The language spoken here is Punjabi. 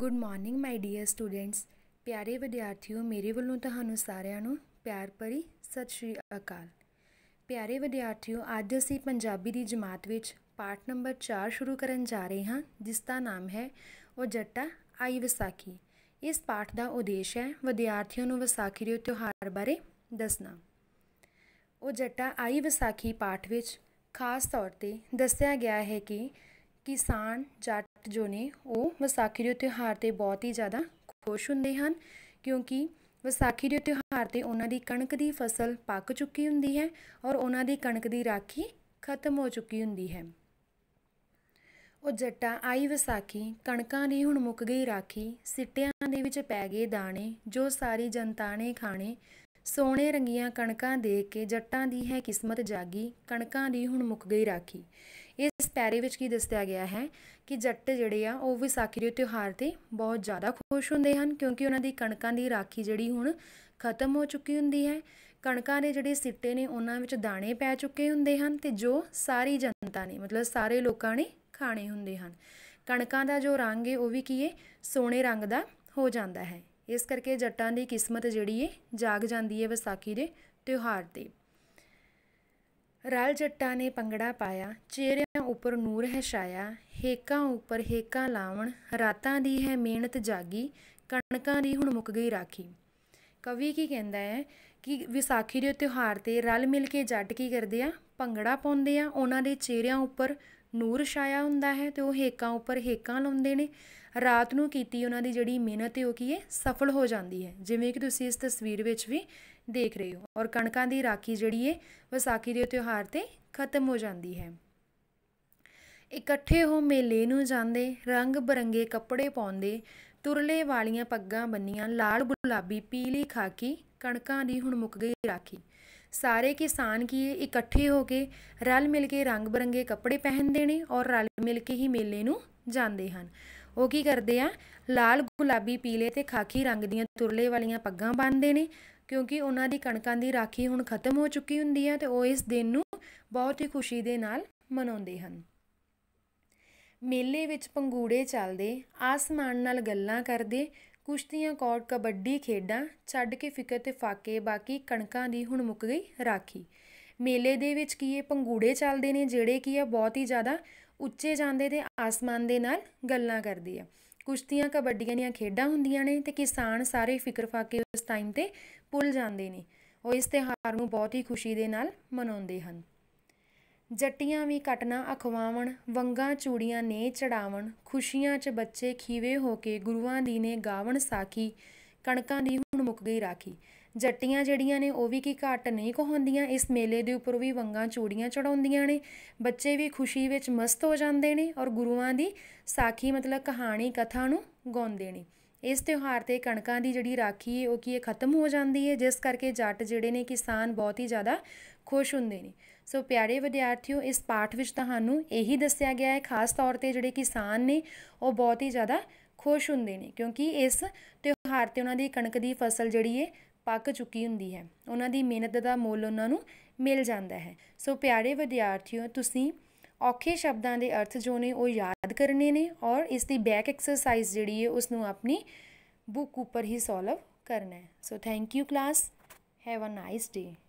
good morning my dear students ਪਿਆਰੇ ਵਿਦਿਆਰਥੀਓ ਮੇਰੇ ਵੱਲੋਂ ਤੁਹਾਨੂੰ ਸਾਰਿਆਂ ਨੂੰ ਪਿਆਰ ਭਰੀ ਸਤਿ ਸ਼੍ਰੀ ਅਕਾਲ ਪਿਆਰੇ ਵਿਦਿਆਰਥੀਓ ਅੱਜ ਅਸੀਂ ਪੰਜਾਬੀ ਦੀ ਜਮਾਤ ਵਿੱਚ ਪਾਠ ਨੰਬਰ 4 ਸ਼ੁਰੂ ਕਰਨ ਜਾ ਰਹੇ ਹਾਂ ਜਿਸ ਦਾ ਨਾਮ ਹੈ ਉਹ ਜੱਟਾ ਆਈ ਵਿਸਾਖੀ ਇਸ ਪਾਠ ਦਾ ਉਦੇਸ਼ ਹੈ ਵਿਦਿਆਰਥੀਆਂ ਨੂੰ ਵਿਸਾਖੀ ਦੇ ਤਿਉਹਾਰ ਬਾਰੇ ਦੱਸਣਾ ਉਹ ਜੱਟਾ ਆਈ ਵਿਸਾਖੀ ਪਾਠ ਵਿੱਚ ਖਾਸ ਤੌਰ ਤੇ ਦੱਸਿਆ ਗਿਆ ਹੈ ਕਿ ਕਿਸਾਨ ਜੱਟ ਜੋ ਨੇ ਉਹ ਵਿਸਾਖੀ ਦੇ ਤਿਉਹਾਰ 'ਤੇ ਬਹੁਤ ਹੀ ਜ਼ਿਆਦਾ ਖੁਸ਼ ਹੁੰਦੇ ਹਨ ਕਿਉਂਕਿ ਵਿਸਾਖੀ ਦੇ ਤਿਉਹਾਰ 'ਤੇ ਉਹਨਾਂ ਦੀ ਕਣਕ ਦੀ ਫਸਲ ਪੱਕ ਚੁੱਕੀ ਹੁੰਦੀ ਹੈ ਔਰ ਉਹਨਾਂ ਦੀ ਕਣਕ ਦੀ ਰਾਖੀ ਖਤਮ ਹੋ ਚੁੱਕੀ ਹੁੰਦੀ ਹੈ ਉਹ ਜੱਟਾਂ ਆਈ ਵਿਸਾਖੀ ਕਣਕਾਂ ਦੀ ਹੁਣ ਮੁੱਕ ਗਈ ਰਾਖੀ ਸਿੱਟਿਆਂ ਦੇ ਵਿੱਚ ਪੈ ਗਏ ਦਾਣੇ ਜੋ ਸਾਰੀ ਜਨਤਾ ਨੇ ਖਾਣੇ ਸੋਨੇ ਰੰਗੀਆਂ ਕਣਕਾਂ ਦੇਖ ਕੇ ਜੱਟਾਂ ਦੀ ਹੈ ਕਿਸਮਤ ਜਾਗੀ ਕਣਕਾਂ ਦੀ ਹੁਣ ਮੁੱਕ ਗਈ ਰਾਖੀ ਇਸ ਪੈਰੇ ਵਿੱਚ ਕੀ ਦੱਸਿਆ ਗਿਆ ਹੈ ਕਿ ਜੱਟ ਜਿਹੜੇ ਆ ਉਹ ਵਿਸਾਖੀ ਦੇ ਤਿਉਹਾਰ ਤੇ ਬਹੁਤ ਜ਼ਿਆਦਾ ਖੁਸ਼ ਹੁੰਦੇ ਹਨ ਕਿਉਂਕਿ ਉਹਨਾਂ ਦੀ ਕਣਕਾਂ ਦੀ ਰਾਖੀ ਜਿਹੜੀ ਹੁਣ ਖਤਮ ਹੋ ਚੁੱਕੀ ਹੁੰਦੀ ਹੈ ਕਣਕਾਂ ਦੇ ਜਿਹੜੇ ਸਿੱਟੇ ਨੇ ਉਹਨਾਂ ਵਿੱਚ ਦਾਣੇ ਪੈ ਚੁੱਕੇ ਹੁੰਦੇ ਹਨ ਤੇ ਜੋ ਸਾਰੀ ਜਨਤਾ ਨੇ ਮਤਲਬ ਸਾਰੇ ਲੋਕਾਂ ਨੇ ਖਾਣੇ ਹੁੰਦੇ ਹਨ ਕਣਕਾਂ ਦਾ ਜੋ ਰੰਗ ਹੈ ਉਹ ਵੀ ਕੀ ਹੈ ਸੋਨੇ ਰੰਗ ਦਾ ਹੋ ਜਾਂਦਾ ਹੈ ਇਸ ਕਰਕੇ ਜੱਟਾਂ ਦੀ ਕਿਸਮਤ ਜਿਹੜੀ ਹੈ ਜਾਗ ਜਾਂਦੀ ਹੈ ਵਿਸਾਖੀ ਦੇ ਤਿਉਹਾਰ ਤੇ ਰਲ ਜੱਟਾ ਨੇ ਪੰਗੜਾ ਪਾਇਆ ਚਿਹਰਿਆਂ ਉੱਪਰ ਨੂਰ ਹੈ ਛਾਇਆ ਹੇਕਾਂ ਉੱਪਰ ਹੇਕਾਂ ਲਾਵਣ ਰਾਤਾਂ ਦੀ ਹੈ ਮਿਹਨਤ ਜਾਗੀ ਕਣਕਾਂ ਦੀ ਹੁਣ ਮੁੱਕ ਗਈ ਰਾਖੀ ਕਵੀ ਕੀ ਕਹਿੰਦਾ ਹੈ ਕਿ ਵਿਸਾਖੀ ਦੇ ਤਿਉਹਾਰ ਤੇ ਰਲ ਮਿਲ ਕੇ ਜੱਟ ਕੀ ਕਰਦੇ ਆ ਪੰਗੜਾ ਪਾਉਂਦੇ ਆ ਉਹਨਾਂ ਦੇ ਚਿਹਰਿਆਂ ਉੱਪਰ ਨੂਰ ਛਾਇਆ ਹੁੰਦਾ ਹੈ ਤੇ ਉਹ ਹੇਕਾਂ ਉੱਪਰ ਹੇਕਾਂ ਲਾਉਂਦੇ ਨੇ ਰਾਤ ਨੂੰ ਕੀਤੀ ਉਹਨਾਂ ਦੀ ਜਿਹੜੀ ਮਿਹਨਤ ਹੈ ਉਹ ਕੀ ਹੈ ਸਫਲ ਹੋ ਜਾਂਦੀ ਹੈ ਜਿਵੇਂ ਕਿ ਤੁਸੀਂ ਇਸ ਤਸਵੀਰ ਵਿੱਚ ਵੀ ਦੇਖ ਰਹੇ ਹੋ ਔਰ ਕਣਕਾਂ ਦੀ ਰਾਖੀ ਜਿਹੜੀ ਹੈ ਵਿਸਾਖੀ ਦੇ ਤਿਉਹਾਰ ਤੇ ਖਤਮ ਹੋ ਜਾਂਦੀ ਹੈ ਇਕੱਠੇ ਹੋ ਮੇਲੇ ਨੂੰ ਜਾਂਦੇ ਰੰਗ ਬਰੰਗੇ ਕੱਪੜੇ ਪਾਉਂਦੇ ਤੁਰਲੇ ਵਾਲੀਆਂ ਪੱਗਾਂ ਬੰਨੀਆਂ ਲਾਲ ਗੁਲਾਬੀ ਪੀਲੀ ਖਾਕੀ ਕਣਕਾਂ ਦੀ ਹੁਣ ਮੁੱਕ ਗਈ ਰਾਖੀ ਸਾਰੇ ਕਿਸਾਨ ਕੀ ਇਕੱਠੇ ਹੋ ਕੇ ਰਲ ਮਿਲ ਕੇ ਰੰਗ ਬਰੰਗੇ ਕੱਪੜੇ ਪਹਿਨਦੇ ਨੇ ਔਰ ਰਲ ਮਿਲ ਕੇ ਹੀ ਮੇਲੇ ਨੂੰ ਜਾਂਦੇ ਹਨ ਉਹ ਕੀ ਕਰਦੇ ਆ ਲਾਲ ਗੁਲਾਬੀ ਪੀਲੇ ਤੇ ਖਾਕੀ ਰੰਗ ਦੀਆਂ ਤੁਰਲੇ ਵਾਲੀਆਂ ਪੱਗਾਂ ਬੰਨ੍ਹਦੇ ਨੇ ਕਿਉਂਕਿ ਉਹਨਾਂ ਦੀ ਕਣਕਾਂ ਦੀ ਰਾਖੀ ਹੁਣ ਖਤਮ ਹੋ ਚੁੱਕੀ ਹੁੰਦੀ ਹੈ ਤੇ ਉਹ ਇਸ ਦਿਨ ਨੂੰ ਬਹੁਤ ਹੀ ਖੁਸ਼ੀ ਦੇ ਨਾਲ ਮਨਾਉਂਦੇ ਹਨ ਮੇਲੇ ਵਿੱਚ ਪੰਗੂੜੇ ਚੱਲਦੇ ਆਸਮਾਨ ਨਾਲ ਗੱਲਾਂ ਕਰਦੇ ਕੁਸ਼ਤੀਆਂ ਕੌੜ ਕਬੱਡੀ ਖੇਡਾਂ ਛੱਡ ਕੇ ਫਿਕਰ ਤੇ ਫਾਕੇ ਬਾਕੀ ਕਣਕਾਂ ਦੀ ਹੁਣ ਮੁੱਕ ਗਈ ਰਾਖੀ ਮੇਲੇ ਦੇ ਵਿੱਚ ਕੀ ਇਹ ਪੰਗੂੜੇ ਚੱਲਦੇ ਨੇ ਜਿਹੜੇ ਕੀ ਆ ਬਹੁਤ ਹੀ ਜ਼ਿਆਦਾ ਉੱਚੇ ਜਾਂਦੇ ਤੇ ਆਸਮਾਨ ਦੇ ਨਾਲ ਗੱਲਾਂ ਕਰਦੀ ਆ ਕੁਸ਼ਤੀਆਂ ਕਬੱਡੀਆਂ ਦੀਆਂ ਖੇਡਾਂ ਹੁੰਦੀਆਂ ਨੇ ਤੇ ਕਿਸਾਨ ਸਾਰੇ ਫਿਕਰ ਫਾਕੇ ਉਸ ਟਾਈਮ ਤੇ ਭੁੱਲ ਜਾਂਦੇ ਨੇ ਉਹ ਇਸ ਤਿਹਾਰ ਨੂੰ ਬਹੁਤ ਹੀ ਖੁਸ਼ੀ ਦੇ ਨਾਲ ਮਨਾਉਂਦੇ ਹਨ ਜੱਟੀਆਂ ਵੀ ਕਟਣਾ ਅਖਵਾਵਣ ਵੰਗਾਂ ਚੂੜੀਆਂ ਨੇ ਚੜਾਵਣ ਖੁਸ਼ੀਆਂ 'ਚ ਬੱਚੇ ਖੀਵੇ ਹੋ ਕੇ ਗੁਰੂਆਂ ਦੀ ਨੇ ਗਾਵਣ ਸਾਖੀ ਕਣਕਾਂ ਦੀ ਹੁਣ ਮੁੱਕ ਗਈ ਰਾਖੀ ਜੱਟੀਆਂ ਜਿਹੜੀਆਂ ਨੇ ਉਹ ਵੀ ਕੀ ਘਟ ਨਹੀਂ ਕਹੋਂਦੀਆਂ ਇਸ ਮੇਲੇ ਦੇ ਉੱਪਰ ਵੀ ਵੰਗਾਂ ਚੂੜੀਆਂ ਚੜਾਉਂਦੀਆਂ ਨੇ ਬੱਚੇ ਵੀ ਖੁਸ਼ੀ ਵਿੱਚ ਮਸਤ ਹੋ ਜਾਂਦੇ ਨੇ ਔਰ ਗੁਰੂਆਂ ਦੀ ਸਾਖੀ ਮਤਲਬ ਕਹਾਣੀ ਕਥਾ ਨੂੰ ਗਾਉਂਦੇ ਨੇ ਇਸ ਤਿਉਹਾਰ ਤੇ ਕਣਕਾਂ ਦੀ ਜਿਹੜੀ ਰਾਖੀ ਹੈ ਉਹ ਕੀ ਖਤਮ ਹੋ ਜਾਂਦੀ ਹੈ ਜਿਸ ਕਰਕੇ ਜੱਟ ਜਿਹੜੇ ਨੇ ਕਿਸਾਨ ਬਹੁਤ ਹੀ ਜ਼ਿਆਦਾ ਖੁਸ਼ ਹੁੰਦੇ ਨੇ ਸੋ ਪਿਆਰੇ ਵਿਦਿਆਰਥੀਓ ਇਸ ਪਾਠ ਵਿੱਚ ਤੁਹਾਨੂੰ ਇਹੀ ਦੱਸਿਆ ਗਿਆ ਹੈ ਖਾਸ ਤੌਰ ਤੇ ਜਿਹੜੇ ਕਿਸਾਨ ਨੇ ਉਹ ਬਹੁਤ ਹੀ ਜ਼ਿਆਦਾ ਖੁਸ਼ ਹੁੰਦੇ ਨੇ ਕਿਉਂਕਿ ਇਸ ਤਿਉਹਾਰ ਤੇ ਉਹਨਾਂ ਦੀ ਕਣਕ ਦੀ ਫਸਲ ਜਿਹੜੀ ਹੈ ਪੱਕ ਚੁੱਕੀ ਹੁੰਦੀ ਹੈ ਉਹਨਾਂ ਦੀ ਮਿਹਨਤ ਦਾ ਮੁੱਲ ਉਹਨਾਂ ਨੂੰ ਮਿਲ ਜਾਂਦਾ ਹੈ ਸੋ ਪਿਆਰੇ ਵਿਦਿਆਰਥੀਓ ਤੁਸੀਂ ਔਖੇ ਸ਼ਬਦਾਂ ਦੇ ਅਰਥ ਜੋ ਨੇ ਉਹ ਯਾਦ ਕਰਨੇ ਨੇ ਔਰ ਇਸ ਦੀ ਬੈਕ ਐਕਸਰਸਾਈਜ਼ ਜਿਹੜੀ ਹੈ ਉਸ ਨੂੰ ਆਪਣੀ ਬੁੱਕ ਉੱਪਰ ਹੀ ਸੋਲਵ ਕਰਨਾ ਹੈ so thank you class have a nice day